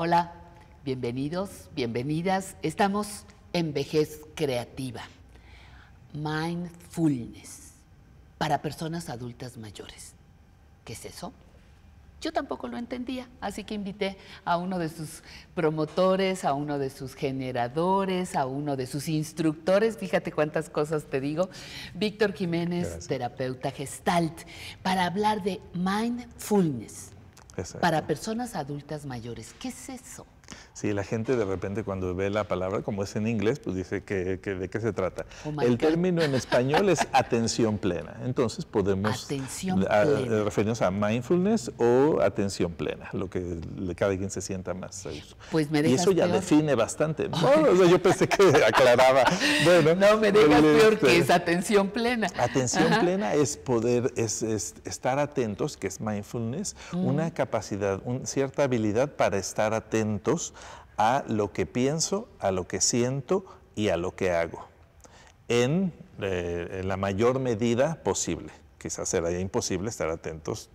Hola, bienvenidos, bienvenidas. Estamos en Vejez Creativa, Mindfulness, para personas adultas mayores. ¿Qué es eso? Yo tampoco lo entendía, así que invité a uno de sus promotores, a uno de sus generadores, a uno de sus instructores, fíjate cuántas cosas te digo, Víctor Jiménez, terapeuta gestalt, para hablar de mindfulness para personas adultas mayores. ¿Qué es eso? Sí, la gente de repente cuando ve la palabra, como es en inglés, pues dice que, de qué se trata. Oh el término en español es atención plena. Entonces podemos referirnos a mindfulness o atención plena, lo que cada quien se sienta más a Pues me y eso ya define bastante. yo pensé que aclaraba. no, me dejas peor que este, es atención plena. Atención plena es poder, es, estar atentos, que es mindfulness, una mm. capacidad, un, cierta habilidad para estar atentos a lo que pienso, a lo que siento y a lo que hago, en, eh, la mayor medida posible. Quizás será imposible estar atentos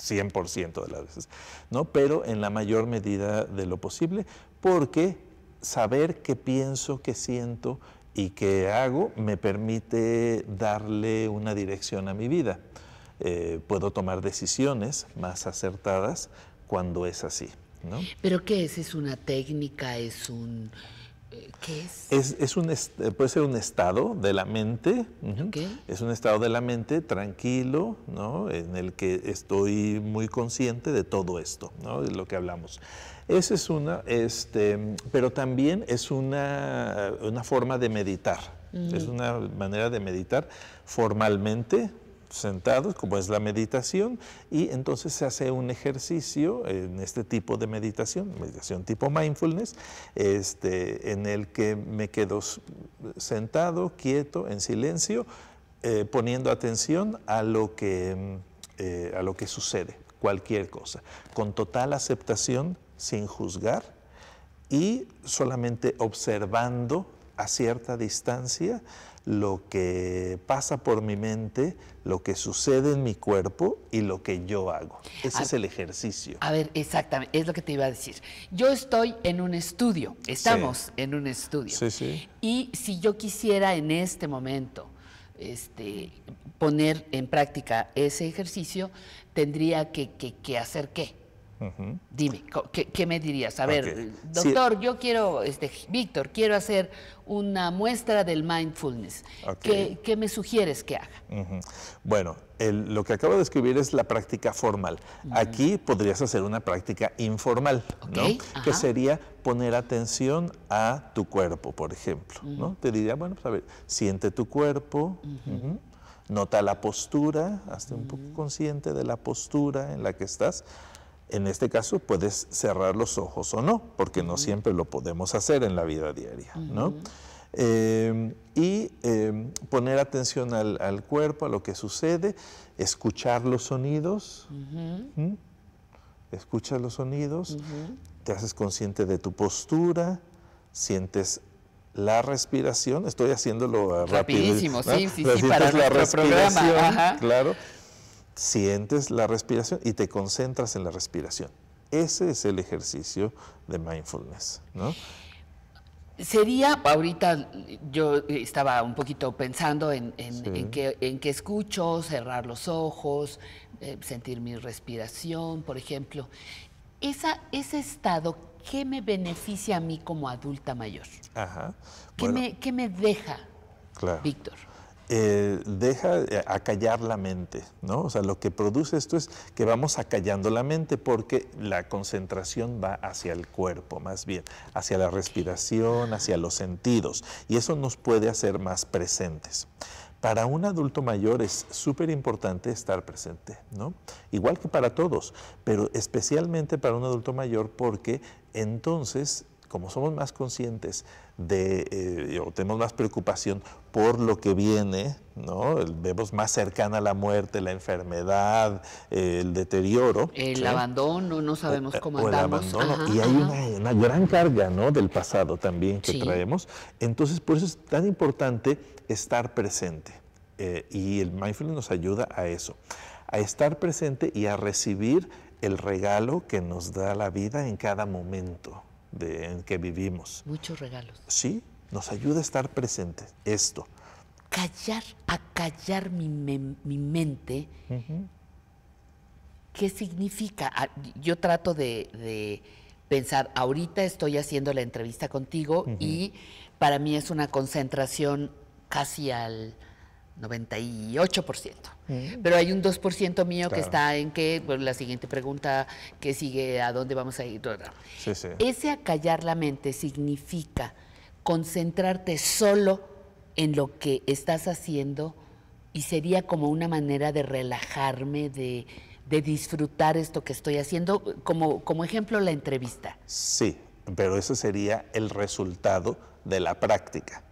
100% de las veces, ¿no? pero en la mayor medida de lo posible, porque saber qué pienso, qué siento y qué hago me permite darle una dirección a mi vida. Eh, puedo tomar decisiones más acertadas cuando es así. ¿Pero qué es? ¿Es una técnica? ¿Es un...? Eh, ¿Qué es? es, un, eh, puede ser un estado de la mente, es un estado de la mente tranquilo, ¿no? en el que estoy muy consciente de todo esto, ¿no? de lo que hablamos. Esa es una, este, pero también es una, forma de meditar, es una manera de meditar formalmente, sentados, como es la meditación, y entonces se hace un ejercicio en este tipo de meditación, meditación tipo mindfulness, este, en el que me quedo sentado, quieto, en silencio, eh, poniendo atención a lo que, mm, eh, a lo que sucede, cualquier cosa, con total aceptación, sin juzgar y solamente observando a cierta distancia lo que pasa por mi mente, lo que sucede en mi cuerpo y lo que yo hago. Ese es el ejercicio. A ver, exactamente, es lo que te iba a decir. Yo estoy en un estudio, estamos en un estudio. Sí, sí. Y si yo quisiera en este momento este, poner en práctica ese ejercicio, tendría que, que, que hacer qué? Dime, ¿qué, me dirías? A ver, doctor, yo quiero, este, Víctor, quiero hacer una muestra del mindfulness. ¿Qué, me sugieres que haga? Bueno, lo que acabo de escribir es la práctica formal. Aquí podrías hacer una práctica informal, ¿no? Que sería poner atención a tu cuerpo, por ejemplo, ¿no? Te diría, bueno, pues, a ver, siente tu cuerpo. Nota la postura, hazte un poco consciente de la postura en la que estás. En este caso puedes cerrar los ojos o no, porque no siempre lo podemos hacer en la vida diaria, ¿no? Em, y em, poner atención al, cuerpo, a lo que sucede, escuchar los sonidos, Escucha los sonidos, te haces consciente de tu postura, sientes la respiración, estoy haciéndolo rapidísimo, sí, sí, sí, para la respiración, claro, sientes la respiración y te concentras en la respiración. Ese es el ejercicio de mindfulness, ¿no? Sería, ahorita yo estaba un poquito pensando en, qué escucho, cerrar los ojos, eh, sentir mi respiración, por ejemplo. ese estado, ¿qué me beneficia a mí como adulta mayor? ¿Qué, me, deja, claro. Víctor? Eh, deja eh, acallar la mente, ¿no? O sea, lo que produce esto es que vamos acallando la mente porque la concentración va hacia el cuerpo, más bien, hacia la respiración, hacia los sentidos, y eso nos puede hacer más presentes. Para un adulto mayor es súper importante estar presente, ¿no? Igual que para todos, pero especialmente para un adulto mayor porque entonces como somos más conscientes de, eh, o tenemos más preocupación por lo que viene, vemos más cercana la muerte, la enfermedad, eh, el deterioro. El abandono, no sabemos eh, cómo o, andamos. y hay una, gran carga del pasado también que traemos. Entonces, por eso es tan importante estar presente. y el mindfulness nos ayuda a eso, a estar presente y a recibir el regalo que nos da la vida en cada momento de, en que vivimos. Muchos regalos. Sí, nos ayuda a estar presentes. Esto. Callar, a mi, mi mente. ¿Qué significa? Ah, yo trato de, pensar, ahorita estoy haciendo la entrevista contigo y para mí es una concentración casi al 98%. Mm. Pero hay un 2% mío que está en que, bueno, la siguiente pregunta que sigue, ¿a dónde vamos a ir? Ese acallar la mente significa concentrarte solo en lo que estás haciendo y sería como una manera de relajarme, de, de disfrutar esto que estoy haciendo, como, como ejemplo la entrevista. Sí, pero ese sería el resultado de la práctica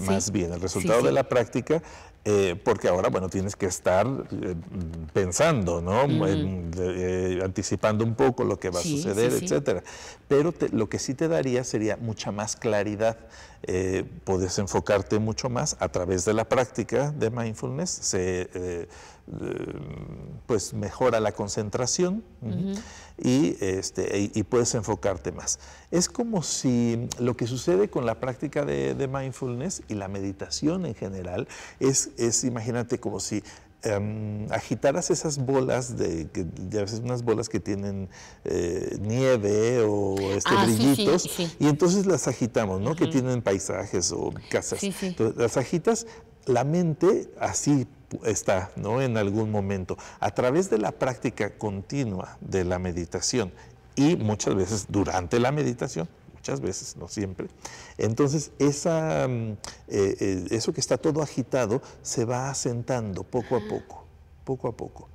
más bien, el resultado de la práctica eh, porque ahora, bueno, tienes que estar eh, pensando, ¿no? Eh, anticipando un poco lo que va a suceder, etc. etcétera. Pero lo que sí te daría sería mucha más claridad. puedes enfocarte mucho más a través de la práctica de mindfulness. Se, pues mejora la concentración y, este, y, puedes enfocarte más. Es como si lo que sucede con la práctica de, de, mindfulness y la meditación en general es es, imagínate, como si em, agitaras esas bolas, de, que, veces unas bolas que tienen eh, nieve o este, ah, brillitos, y entonces las agitamos, ¿no? Que tienen paisajes o casas. Entonces, las agitas, la mente así está, ¿no? En algún momento. A través de la práctica continua de la meditación y muchas veces durante la meditación, muchas veces, no siempre. Entonces, mm, eh, eh, eso que está todo agitado se va asentando poco a poco, poco a poco.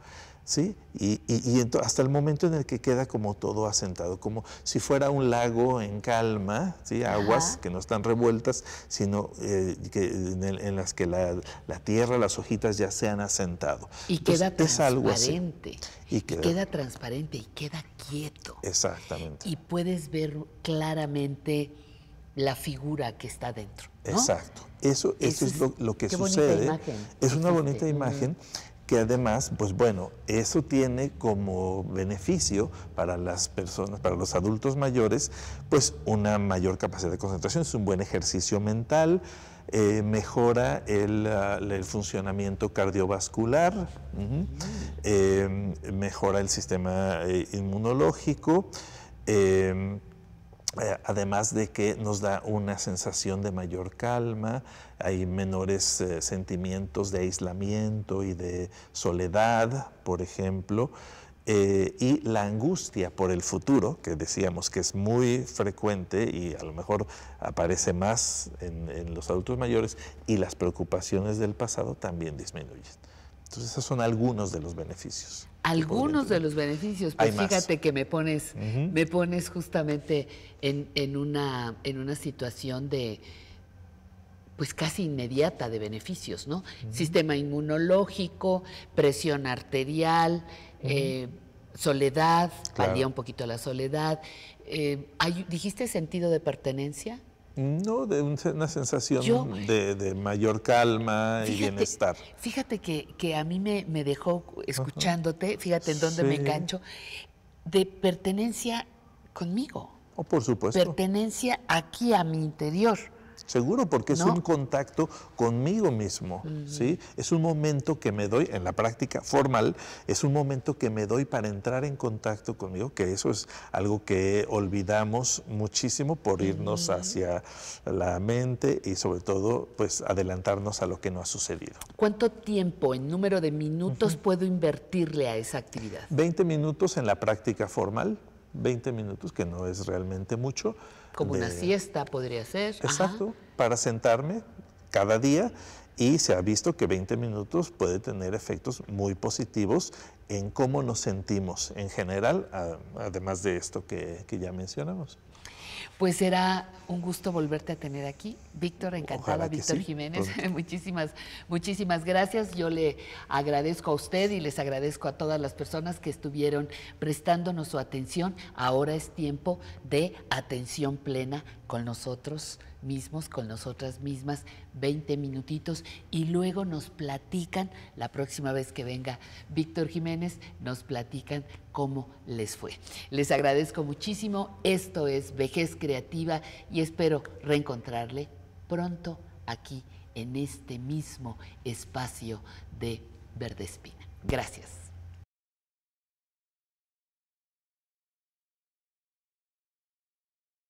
¿sí? Y, y, hasta el momento en el que queda como todo asentado, como si fuera un lago en calma, ¿sí? Aguas que no están revueltas, sino eh, en, las que la, tierra, las hojitas ya se han asentado. Y queda transparente. Y queda, transparente y queda quieto. Exactamente. Y puedes ver claramente la figura que está dentro. Exacto. Eso, eso, es, lo, que sucede. Es una este bonita imagen que además, pues bueno, eso tiene como beneficio para las personas, para los adultos mayores, pues una mayor capacidad de concentración, es un buen ejercicio mental, eh, mejora ah, el, funcionamiento cardiovascular, eh, mejora el sistema eh, inmunológico. Eh, además de que nos da una sensación de mayor calma, hay menores eh, sentimientos de aislamiento y de soledad, por ejemplo, eh, y la angustia por el futuro, que decíamos que es muy frecuente y a lo mejor aparece más en los adultos mayores, y las preocupaciones del pasado también disminuyen. Entonces, esos son algunos de los beneficios. Algunos de los beneficios, pues fíjate que me pones, me pones justamente en, una, situación de pues casi inmediata de beneficios, ¿no? Sistema inmunológico, presión arterial, eh, soledad, valía un poquito la soledad. Eh, ¿Dijiste sentido de pertenencia? No, de una sensación de, mayor calma y bienestar. Fíjate que, a mí me, me dejó escuchándote, fíjate en dónde me engancho, de pertenencia conmigo. Oh, por supuesto. Pertenencia aquí a mi interior. Seguro porque es un contacto conmigo mismo, ¿sí? Es un momento que me doy, en la práctica formal, es un momento que me doy para entrar en contacto conmigo, que eso es algo que olvidamos muchísimo por irnos hacia la mente y sobre todo, pues, adelantarnos a lo que no ha sucedido. ¿Cuánto tiempo en número de minutos puedo invertirle a esa actividad? 20 minutos en la práctica formal, 20 minutos, que no es realmente mucho, como una siesta podría ser. Exacto, para sentarme cada día y se ha visto que 20 minutos puede tener efectos muy positivos en cómo nos sentimos en general, además de esto que ya mencionamos. Pues será un gusto volverte a tener aquí. Víctor, encantada, Víctor Jiménez. muchísimas, muchísimas gracias. Yo le agradezco a usted y les agradezco a todas las personas que estuvieron prestándonos su atención. Ahora es tiempo de atención plena con nosotros mismos, con nosotras mismas, 20 minutitos y luego nos platican, la próxima vez que venga Víctor Jiménez, nos platican cómo les fue. Les agradezco muchísimo, esto es Vejez Creativa y espero reencontrarle pronto aquí en este mismo espacio de Verde Espina. Gracias.